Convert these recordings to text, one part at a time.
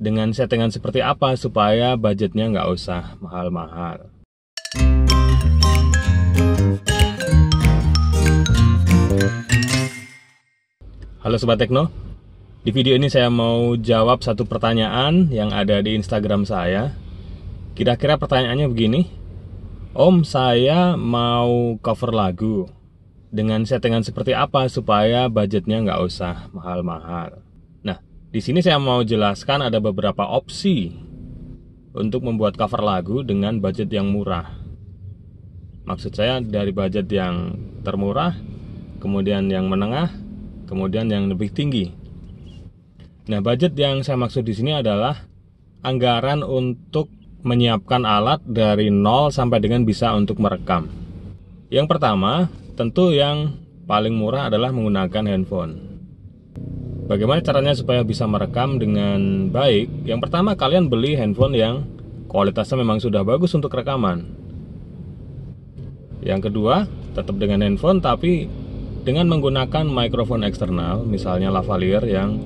dengan settingan seperti apa supaya budgetnya nggak usah mahal-mahal. Halo Sobat Tekno, di video ini saya mau jawab satu pertanyaan yang ada di Instagram saya. Kira-kira pertanyaannya begini, Om saya mau cover lagu, dengan settingan seperti apa supaya budgetnya nggak usah mahal-mahal. Di sini saya mau jelaskan ada beberapa opsi untuk membuat cover lagu dengan budget yang murah. Maksud saya dari budget yang termurah, kemudian yang menengah, kemudian yang lebih tinggi. Nah, budget yang saya maksud di sini adalah anggaran untuk menyiapkan alat dari nol sampai dengan bisa untuk merekam. Yang pertama, tentu yang paling murah adalah menggunakan handphone. Bagaimana caranya supaya bisa merekam dengan baik? Yang pertama kalian beli handphone yang kualitasnya memang sudah bagus untuk rekaman. Yang kedua, tetap dengan handphone tapi dengan menggunakan mikrofon eksternal, misalnya lavalier yang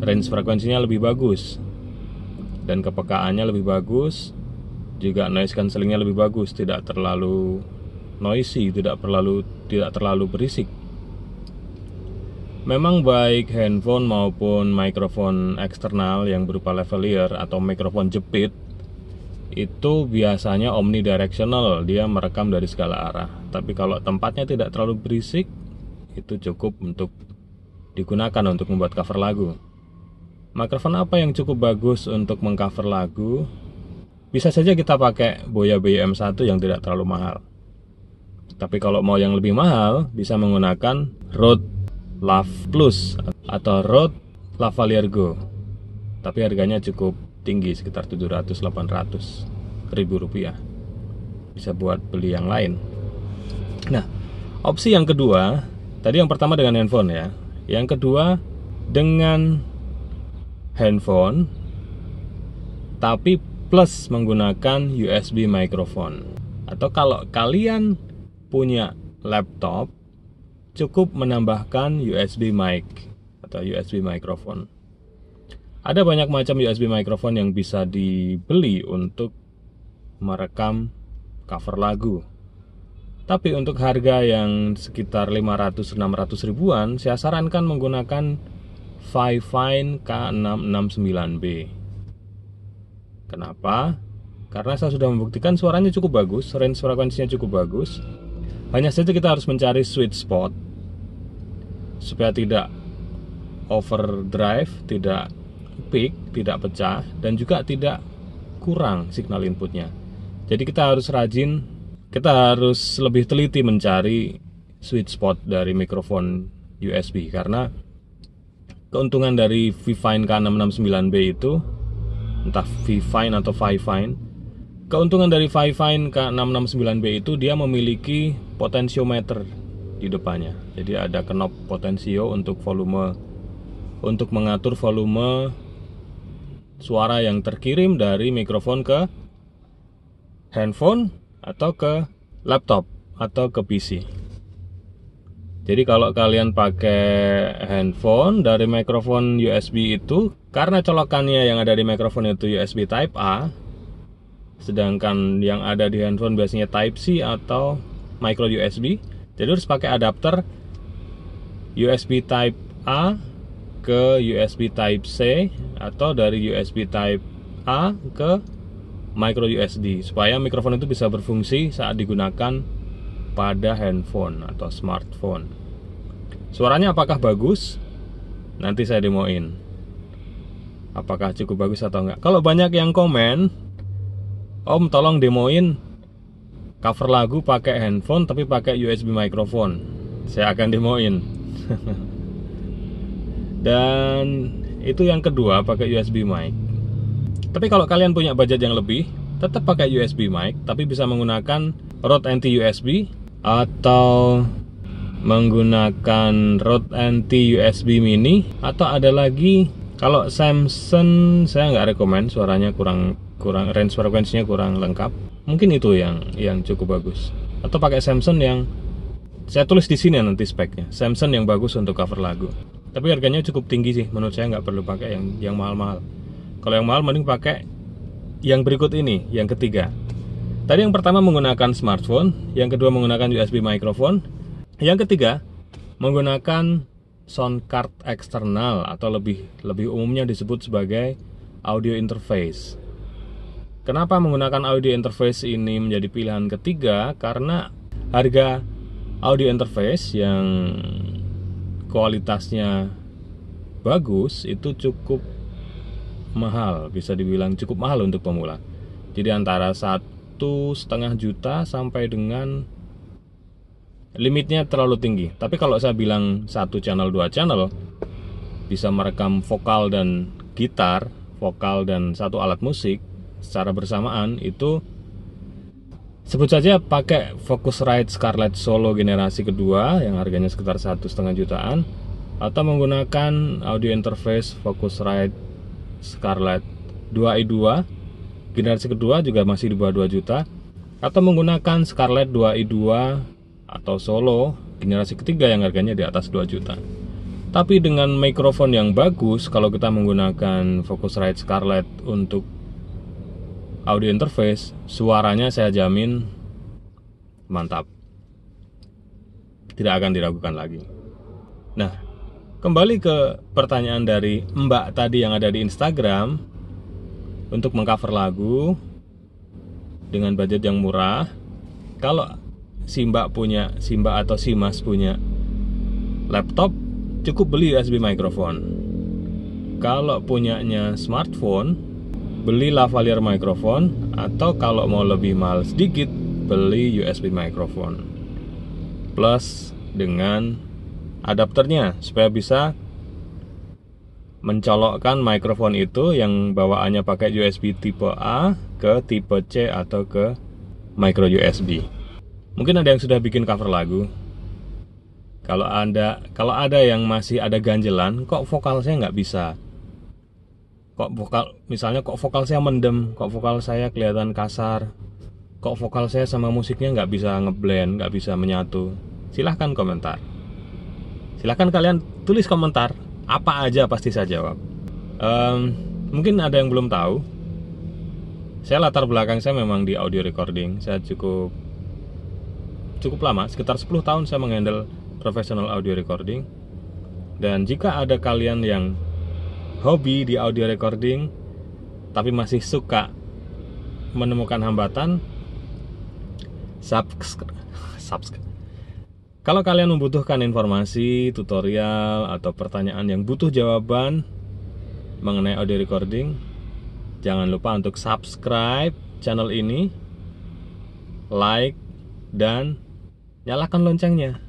range frekuensinya lebih bagus dan kepekaannya lebih bagus, juga noise cancellingnya lebih bagus, tidak terlalu noisy, tidak terlalu tidak terlalu berisik. Memang baik handphone maupun mikrofon eksternal yang berupa lavalier atau mikrofon jepit itu biasanya omnidirectional, dia merekam dari segala arah. Tapi kalau tempatnya tidak terlalu berisik, itu cukup untuk digunakan untuk membuat cover lagu. Mikrofon apa yang cukup bagus untuk mengcover lagu? Bisa saja kita pakai Boya BM1 yang tidak terlalu mahal. Tapi kalau mau yang lebih mahal, bisa menggunakan Rode Love Plus atau Road Lavalier Go. Tapi harganya cukup tinggi sekitar 700-800 ribu rupiah. Bisa buat beli yang lain. Nah, opsi yang kedua, tadi yang pertama dengan handphone ya. Yang kedua dengan handphone tapi plus menggunakan USB microphone. Atau kalau kalian punya laptop cukup menambahkan USB mic atau USB microphone. Ada banyak macam USB microphone yang bisa dibeli untuk merekam cover lagu. Tapi untuk harga yang sekitar 500-600 ribuan, saya sarankan menggunakan Fifine K669B. Kenapa? Karena saya sudah membuktikan suaranya cukup bagus, range frekuensinya cukup bagus. Hanya saja kita harus mencari sweet spot supaya tidak overdrive, tidak peak, tidak pecah dan juga tidak kurang signal inputnya. Jadi kita harus rajin, kita harus lebih teliti mencari sweet spot dari mikrofon USB karena keuntungan dari Vivine K669B itu entah Vivine atau Vivine keuntungan dari Vivine K669B itu dia memiliki potensiometer di depannya. Jadi ada knob potensio untuk volume untuk mengatur volume suara yang terkirim dari mikrofon ke handphone atau ke laptop atau ke PC. Jadi kalau kalian pakai handphone dari mikrofon USB itu karena colokannya yang ada di mikrofon itu USB Type A sedangkan yang ada di handphone biasanya Type C atau micro USB jadi harus pakai adapter USB Type A ke USB Type C atau dari USB Type A ke micro USB supaya mikrofon itu bisa berfungsi saat digunakan pada handphone atau smartphone. Suaranya apakah bagus? Nanti saya demoin. Apakah cukup bagus atau enggak? Kalau banyak yang komen, "Om, tolong demoin cover lagu pakai handphone tapi pakai USB microphone saya akan demoin dan itu yang kedua pakai USB mic tapi kalau kalian punya budget yang lebih tetap pakai USB mic tapi bisa menggunakan Rode NT USB atau menggunakan Rode NT USB mini atau ada lagi kalau Samsung saya nggak rekomend suaranya kurang kurang range frekuensinya kurang lengkap mungkin itu yang yang cukup bagus atau pakai Samsung yang saya tulis di sini ya nanti speknya Samsung yang bagus untuk cover lagu tapi harganya cukup tinggi sih menurut saya nggak perlu pakai yang yang mahal-mahal kalau yang mahal mending pakai yang berikut ini yang ketiga tadi yang pertama menggunakan smartphone yang kedua menggunakan USB microphone yang ketiga menggunakan sound card eksternal atau lebih lebih umumnya disebut sebagai audio interface Kenapa menggunakan audio interface ini menjadi pilihan ketiga? Karena harga audio interface yang kualitasnya bagus itu cukup mahal, bisa dibilang cukup mahal untuk pemula. Jadi antara satu setengah juta sampai dengan limitnya terlalu tinggi. Tapi kalau saya bilang satu channel dua channel bisa merekam vokal dan gitar, vokal dan satu alat musik secara bersamaan itu sebut saja pakai Focusrite Scarlett Solo generasi kedua yang harganya sekitar satu setengah jutaan atau menggunakan audio interface Focusrite Scarlett 2i2 generasi kedua juga masih di bawah 2 juta atau menggunakan Scarlett 2i2 atau Solo generasi ketiga yang harganya di atas 2 juta tapi dengan mikrofon yang bagus kalau kita menggunakan Focusrite Scarlett untuk audio interface, suaranya saya jamin mantap. Tidak akan diragukan lagi. Nah, kembali ke pertanyaan dari Mbak tadi yang ada di Instagram untuk mengcover lagu dengan budget yang murah. Kalau si Mbak punya, si Mbak atau si Mas punya laptop, cukup beli USB microphone. Kalau punyanya smartphone, beli lavalier microphone atau kalau mau lebih mahal sedikit beli USB microphone plus dengan adapternya supaya bisa mencolokkan microphone itu yang bawaannya pakai USB tipe A ke tipe C atau ke micro USB. Mungkin ada yang sudah bikin cover lagu. Kalau Anda kalau ada yang masih ada ganjelan, kok vokal saya nggak bisa? kok vokal misalnya kok vokal saya mendem kok vokal saya kelihatan kasar kok vokal saya sama musiknya nggak bisa ngeblend nggak bisa menyatu silahkan komentar silahkan kalian tulis komentar apa aja pasti saya jawab um, mungkin ada yang belum tahu saya latar belakang saya memang di audio recording saya cukup cukup lama sekitar 10 tahun saya menghandle professional audio recording dan jika ada kalian yang hobi di audio recording tapi masih suka menemukan hambatan subscribe subscribe kalau kalian membutuhkan informasi, tutorial, atau pertanyaan yang butuh jawaban mengenai audio recording, jangan lupa untuk subscribe channel ini, like, dan nyalakan loncengnya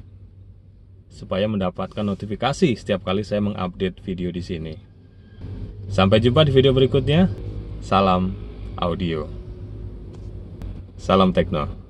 supaya mendapatkan notifikasi setiap kali saya mengupdate video di sini. Sampai jumpa di video berikutnya. Salam audio. Salam Tekno.